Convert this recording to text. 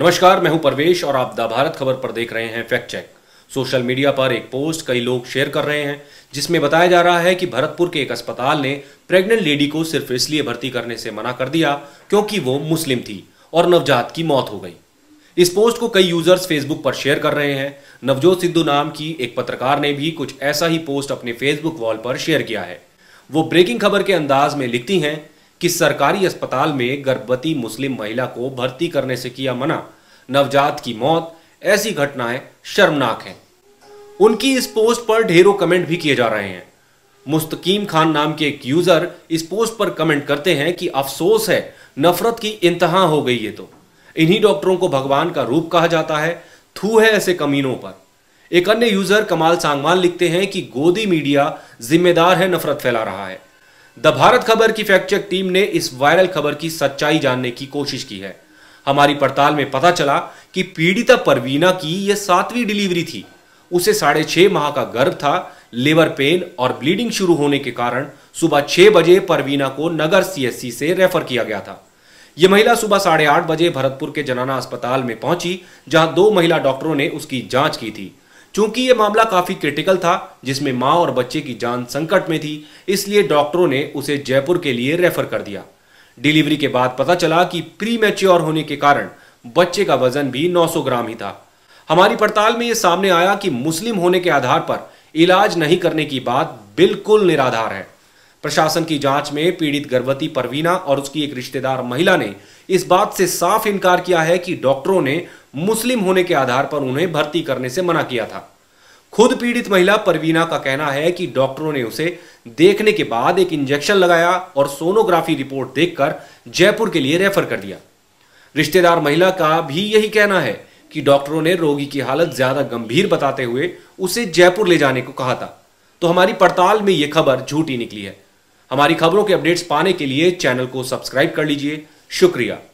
नमस्कार मैं हूं परवेश और आप द भारत खबर पर देख रहे हैं फैक्ट चेक सोशल मीडिया पर एक पोस्ट कई लोग शेयर कर रहे हैं जिसमें बताया जा रहा है कि भरतपुर के एक अस्पताल ने प्रेग्नेंट लेडी को सिर्फ इसलिए भर्ती करने से मना कर दिया क्योंकि वो मुस्लिम थी और नवजात की मौत हो गई इस पोस्ट को कई यूजर्स फेसबुक पर शेयर कर रहे हैं नवजोत सिद्धू नाम की एक पत्रकार ने भी कुछ ऐसा ही पोस्ट अपने फेसबुक वॉल पर शेयर किया है वो ब्रेकिंग खबर के अंदाज में लिखती हैं कि सरकारी अस्पताल में गर्भवती मुस्लिम महिला को भर्ती करने से किया मना नवजात की मौत ऐसी घटनाएं शर्मनाक हैं उनकी इस पोस्ट पर ढेरों कमेंट भी किए जा रहे हैं मुस्तकीम खान नाम के एक यूजर इस पोस्ट पर कमेंट करते हैं कि अफसोस है नफरत की इंतहा हो गई है तो इन्हीं डॉक्टरों को भगवान का रूप कहा जाता है थू है ऐसे कमीनों पर एक अन्य यूजर कमाल सांगवान लिखते हैं कि गोदी मीडिया जिम्मेदार है नफरत फैला रहा है द भारत खबर की फैक्चर टीम ने इस वायरल खबर की सच्चाई जानने की कोशिश की है हमारी पड़ताल में पता चला कि पीड़िता परवीना की यह सातवीं डिलीवरी थी उसे साढ़े छह माह का गर्भ था लिवर पेन और ब्लीडिंग शुरू होने के कारण सुबह छह बजे परवीना को नगर सीएससी से रेफर किया गया था यह महिला सुबह साढ़े आठ बजे भरतपुर के जनाना अस्पताल में पहुंची जहां दो महिला डॉक्टरों ने उसकी जांच की थी चूंकि ये मामला काफी क्रिटिकल था जिसमें माँ और बच्चे की जान संकट में थी इसलिए डॉक्टरों ने उसे जयपुर के लिए रेफर कर दिया डिलीवरी के बाद पता चला कि प्री मैच्योर होने के कारण बच्चे का वजन भी 900 ग्राम ही था हमारी पड़ताल में यह सामने आया कि मुस्लिम होने के आधार पर इलाज नहीं करने की बात बिल्कुल निराधार है प्रशासन की जांच में पीड़ित गर्भवती परवीना और उसकी एक रिश्तेदार महिला ने इस बात से साफ इनकार किया है कि डॉक्टरों ने मुस्लिम होने के आधार पर उन्हें भर्ती करने से मना किया था खुद पीड़ित महिला परवीना का कहना है कि डॉक्टरों ने उसे देखने के बाद एक इंजेक्शन लगाया और सोनोग्राफी रिपोर्ट देखकर जयपुर के लिए रेफर कर दिया रिश्तेदार महिला का भी यही कहना है कि डॉक्टरों ने रोगी की हालत ज्यादा गंभीर बताते हुए उसे जयपुर ले जाने को कहा था तो हमारी पड़ताल में यह खबर झूठी निकली है हमारी खबरों के अपडेट्स पाने के लिए चैनल को सब्सक्राइब कर लीजिए शुक्रिया